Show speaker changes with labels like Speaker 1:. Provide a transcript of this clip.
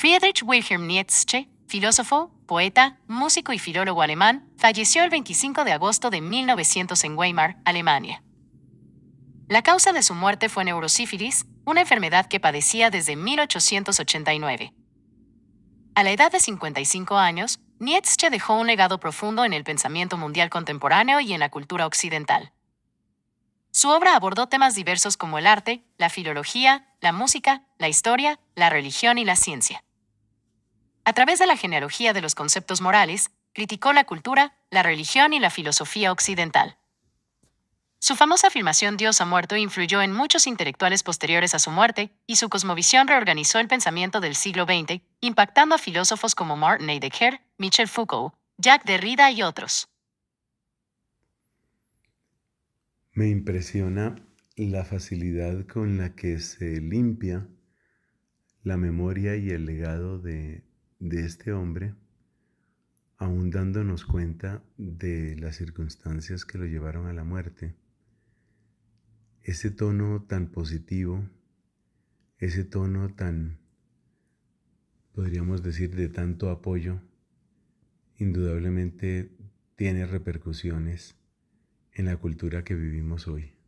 Speaker 1: Friedrich Wilhelm Nietzsche, filósofo, poeta, músico y filólogo alemán, falleció el 25 de agosto de 1900 en Weimar, Alemania. La causa de su muerte fue neurosífilis, una enfermedad que padecía desde 1889. A la edad de 55 años, Nietzsche dejó un legado profundo en el pensamiento mundial contemporáneo y en la cultura occidental. Su obra abordó temas diversos como el arte, la filología, la música, la historia, la religión y la ciencia. A través de la genealogía de los conceptos morales, criticó la cultura, la religión y la filosofía occidental. Su famosa afirmación Dios ha muerto influyó en muchos intelectuales posteriores a su muerte, y su cosmovisión reorganizó el pensamiento del siglo XX, impactando a filósofos como Martin Heidegger, Michel Foucault, Jacques Derrida y otros.
Speaker 2: Me impresiona la facilidad con la que se limpia la memoria y el legado de de este hombre, aún dándonos cuenta de las circunstancias que lo llevaron a la muerte. Ese tono tan positivo, ese tono tan, podríamos decir, de tanto apoyo, indudablemente tiene repercusiones en la cultura que vivimos hoy.